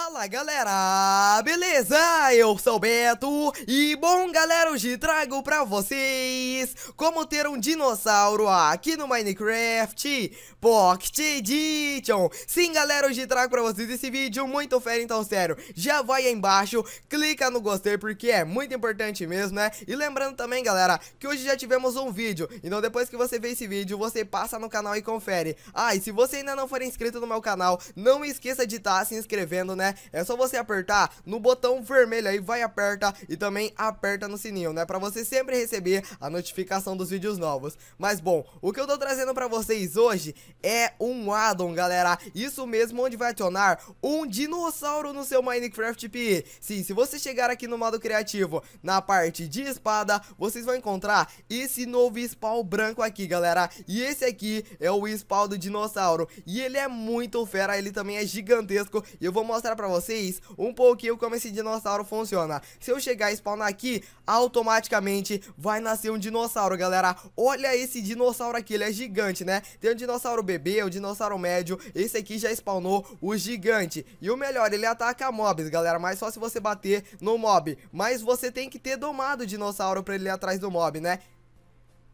Fala galera, beleza? Eu sou o Beto e bom galera, hoje trago pra vocês como ter um dinossauro aqui no Minecraft Pocket Edition Sim galera, hoje trago pra vocês esse vídeo muito fera, então sério, já vai aí embaixo, clica no gostei porque é muito importante mesmo, né? E lembrando também galera, que hoje já tivemos um vídeo, então depois que você vê esse vídeo, você passa no canal e confere Ah, e se você ainda não for inscrito no meu canal, não esqueça de estar tá se inscrevendo, né? né? É só você apertar no botão vermelho aí, vai aperta e também aperta no sininho, né? Pra você sempre receber a notificação dos vídeos novos. Mas bom, o que eu tô trazendo pra vocês hoje é um addon, galera. Isso mesmo, onde vai adicionar um dinossauro no seu Minecraft PE. Sim, se você chegar aqui no modo criativo, na parte de espada, vocês vão encontrar esse novo spawn branco aqui, galera. E esse aqui é o spawn do dinossauro. E ele é muito fera, ele também é gigantesco. E eu vou mostrar pra vocês um pouquinho como esse dinossauro funciona. Se eu chegar e spawnar aqui, automaticamente vai nascer um dinossauro, galera. Olha esse dinossauro aqui, ele é gigante, né? Tem o um dinossauro bebê, o um dinossauro médio, esse aqui já spawnou o gigante. E o melhor, ele ataca mobs, galera, mas só se você bater no mob. Mas você tem que ter domado o dinossauro pra ele ir atrás do mob, né?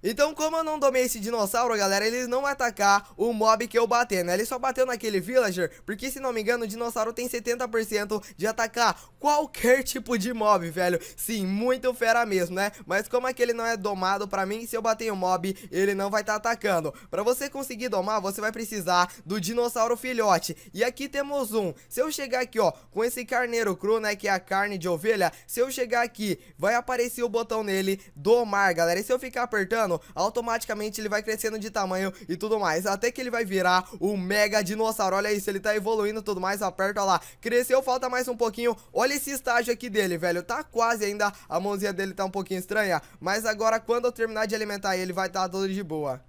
Então, como eu não domei esse dinossauro, galera, eles não vão atacar o mob que eu bater, né? Ele só bateu naquele villager, porque se não me engano, o dinossauro tem 70% de atacar qualquer tipo de mob, velho. Sim, muito fera mesmo, né? Mas como aquele é não é domado, pra mim, se eu bater o um mob, ele não vai estar tá atacando. Pra você conseguir domar, você vai precisar do dinossauro filhote. E aqui temos um. Se eu chegar aqui, ó, com esse carneiro cru, né, que é a carne de ovelha, se eu chegar aqui, vai aparecer o botão nele, domar, galera. E se eu ficar apertando, mano, automaticamente ele vai crescendo de tamanho e tudo mais. Até que ele vai virar o mega dinossauro. Olha isso, ele tá evoluindo tudo mais. Aperta lá. Cresceu, falta mais um pouquinho. Olha esse estágio aqui dele, velho. Tá quase ainda. A mãozinha dele tá um pouquinho estranha. Mas agora, quando eu terminar de alimentar ele, vai estar tá todo de boa.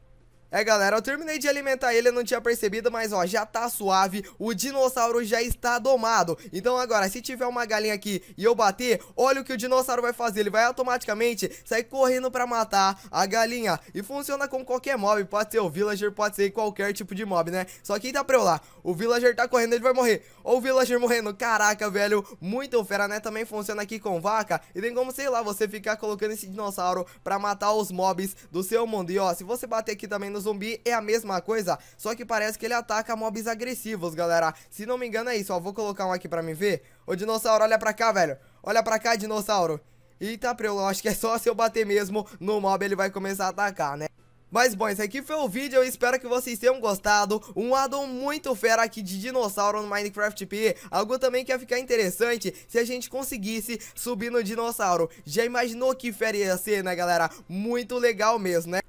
É, galera, eu terminei de alimentar ele, eu não tinha percebido, mas, ó, já tá suave. O dinossauro já está domado. Então, agora, se tiver uma galinha aqui e eu bater, olha o que o dinossauro vai fazer. Ele vai automaticamente sair correndo pra matar a galinha. E funciona com qualquer mob. Pode ser o villager, pode ser qualquer tipo de mob, né? Só que dá pra eu lá. O villager tá correndo, ele vai morrer. Ou o villager morrendo. Caraca, velho, muito fera, né? Também funciona aqui com vaca. E tem como, sei lá, você ficar colocando esse dinossauro pra matar os mobs do seu mundo. E, ó, se você bater aqui também nos zumbi é a mesma coisa, só que parece que ele ataca mobs agressivos, galera. Se não me engano é isso, ó, vou colocar um aqui pra mim ver. Ô, dinossauro, olha pra cá, velho. Olha pra cá, dinossauro. Eita, eu acho que é só se eu bater mesmo no mob ele vai começar a atacar, né? Mas bom, esse aqui foi o vídeo, eu espero que vocês tenham gostado Um addon muito fera aqui de dinossauro no Minecraft P Algo também que ia ficar interessante se a gente conseguisse subir no dinossauro Já imaginou que fera ia ser, né galera? Muito legal mesmo, né?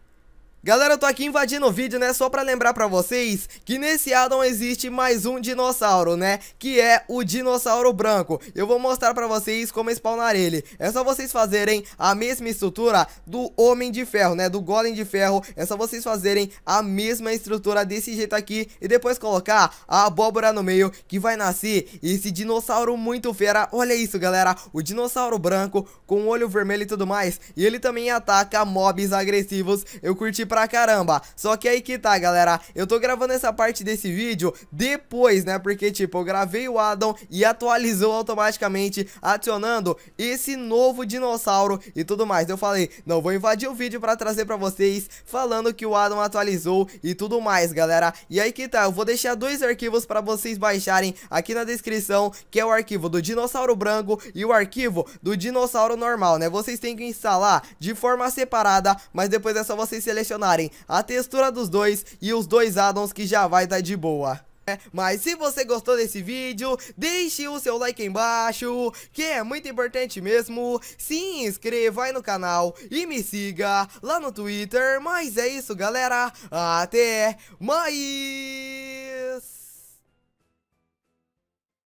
Galera, eu tô aqui invadindo o vídeo, né, só pra lembrar pra vocês que nesse addon existe mais um dinossauro, né, que é o dinossauro branco. Eu vou mostrar pra vocês como spawnar ele. É só vocês fazerem a mesma estrutura do Homem de Ferro, né, do Golem de Ferro. É só vocês fazerem a mesma estrutura desse jeito aqui e depois colocar a abóbora no meio que vai nascer esse dinossauro muito fera. Olha isso, galera, o dinossauro branco com olho vermelho e tudo mais. E ele também ataca mobs agressivos. Eu curti pra pra caramba. Só que aí que tá, galera. Eu tô gravando essa parte desse vídeo depois, né? Porque, tipo, eu gravei o Adam e atualizou automaticamente, adicionando esse novo dinossauro e tudo mais. Eu falei, não, vou invadir o vídeo pra trazer pra vocês, falando que o Adam atualizou e tudo mais, galera. E aí que tá, eu vou deixar dois arquivos pra vocês baixarem aqui na descrição, que é o arquivo do dinossauro branco e o arquivo do dinossauro normal, né? Vocês têm que instalar de forma separada, mas depois é só vocês selecionarem adicionarem a textura dos dois e os dois addons que já vai dar tá de boa. É, mas se você gostou desse vídeo, deixe o seu like embaixo, que é muito importante mesmo. Se inscreva aí no canal e me siga lá no Twitter. Mas é isso, galera. Até mais!